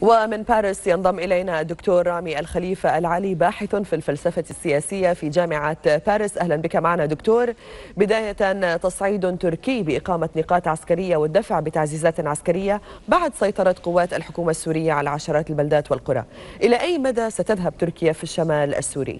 ومن باريس ينضم إلينا الدكتور رامي الخليفة العلي باحث في الفلسفة السياسية في جامعة باريس أهلا بك معنا دكتور بداية تصعيد تركي بإقامة نقاط عسكرية والدفع بتعزيزات عسكرية بعد سيطرة قوات الحكومة السورية على عشرات البلدات والقرى إلى أي مدى ستذهب تركيا في الشمال السوري؟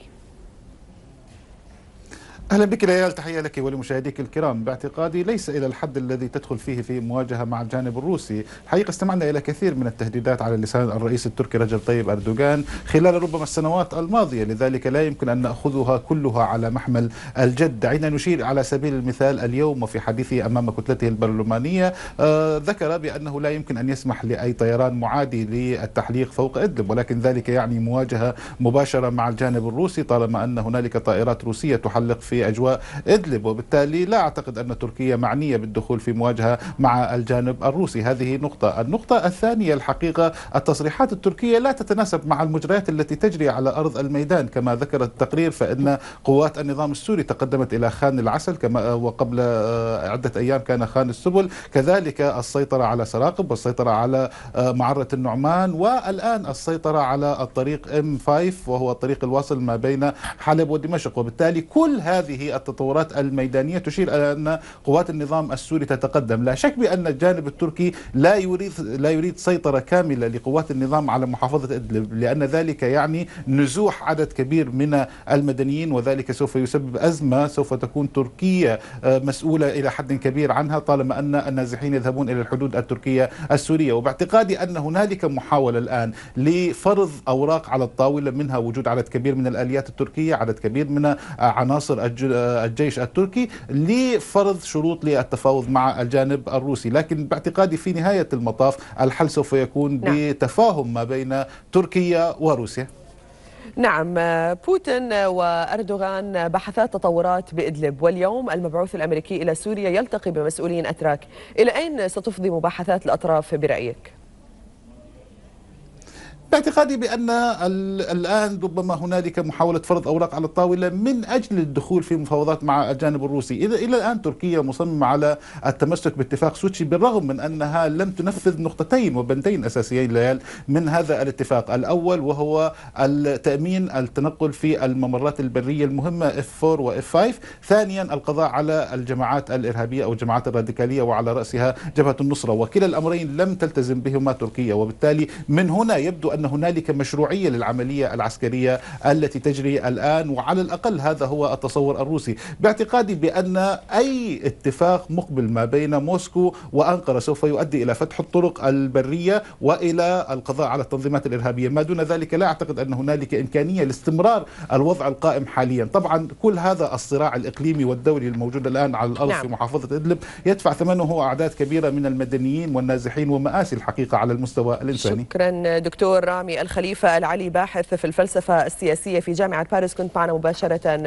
اهلا بك ليال تحيه لك ولمشاهديك الكرام باعتقادي ليس الى الحد الذي تدخل فيه في مواجهه مع الجانب الروسي الحقيقه استمعنا الى كثير من التهديدات على لسان الرئيس التركي رجب طيب اردوغان خلال ربما السنوات الماضيه لذلك لا يمكن ان ناخذها كلها على محمل الجد دعينا نشير على سبيل المثال اليوم وفي حديثه امام كتلته البرلمانيه آه ذكر بانه لا يمكن ان يسمح لاي طيران معادي للتحليق فوق ادلب ولكن ذلك يعني مواجهه مباشره مع الجانب الروسي طالما ان هنالك طائرات روسيه تحلق في أجواء إدلب وبالتالي لا أعتقد أن تركيا معنية بالدخول في مواجهة مع الجانب الروسي هذه نقطة النقطة الثانية الحقيقة التصريحات التركية لا تتناسب مع المجريات التي تجري على أرض الميدان كما ذكر التقرير فإن قوات النظام السوري تقدمت إلى خان العسل كما وقبل آه، عدة أيام كان خان السبل كذلك السيطرة على سراقب والسيطرة على آه، معرة النعمان والآن السيطرة على الطريق M5 وهو الطريق الواصل ما بين حلب ودمشق وبالتالي كل هذه هذه التطورات الميدانية تشير إلى أن قوات النظام السوري تتقدم لا شك بأن الجانب التركي لا يريد, لا يريد سيطرة كاملة لقوات النظام على محافظة إدلب لأن ذلك يعني نزوح عدد كبير من المدنيين وذلك سوف يسبب أزمة سوف تكون تركيا آه، مسؤولة إلى حد كبير عنها طالما أن النازحين يذهبون إلى الحدود التركية السورية وباعتقادي أن هنالك محاولة الآن لفرض أوراق على الطاولة منها وجود عدد كبير من الآليات التركية عدد كبير من عناصر الجيش التركي لفرض شروط للتفاوض مع الجانب الروسي لكن باعتقادي في نهاية المطاف الحل سوف يكون نعم. بتفاهم ما بين تركيا وروسيا نعم بوتين واردوغان بحثا تطورات بادلب واليوم المبعوث الامريكي الى سوريا يلتقي بمسؤولين اتراك الى اين ستفضي مباحثات الاطراف برايك؟ باعتقادي بأن الآن ربما هنالك محاولة فرض أوراق على الطاولة من أجل الدخول في مفاوضات مع الجانب الروسي إذا إلى الآن تركيا مصممة على التمسك باتفاق سوتشي بالرغم من أنها لم تنفذ نقطتين وبندين أساسيين ليال من هذا الاتفاق الأول وهو التامين التنقل في الممرات البرية اف F4 واف 5 ثانيا القضاء على الجماعات الإرهابية أو الجماعات الراديكالية وعلى رأسها جبهة النصرة وكلا الأمرين لم تلتزم بهما تركيا وبالتالي من هنا يبدو أن أن هنالك مشروعية للعملية العسكرية التي تجري الآن وعلى الأقل هذا هو التصور الروسي باعتقادي بأن أي اتفاق مقبل ما بين موسكو وأنقرة سوف يؤدي إلى فتح الطرق البرية وإلى القضاء على التنظيمات الإرهابية ما دون ذلك لا أعتقد أن هنالك إمكانية لاستمرار الوضع القائم حاليا طبعا كل هذا الصراع الإقليمي والدولي الموجود الآن على الأرض نعم. في محافظة إدلب يدفع ثمنه أعداد كبيرة من المدنيين والنازحين ومآسي الحقيقة على المستوى الإنساني شكرا دكتور رامي الخليفة العلي باحث في الفلسفة السياسية في جامعة باريس كنت معنا مباشرة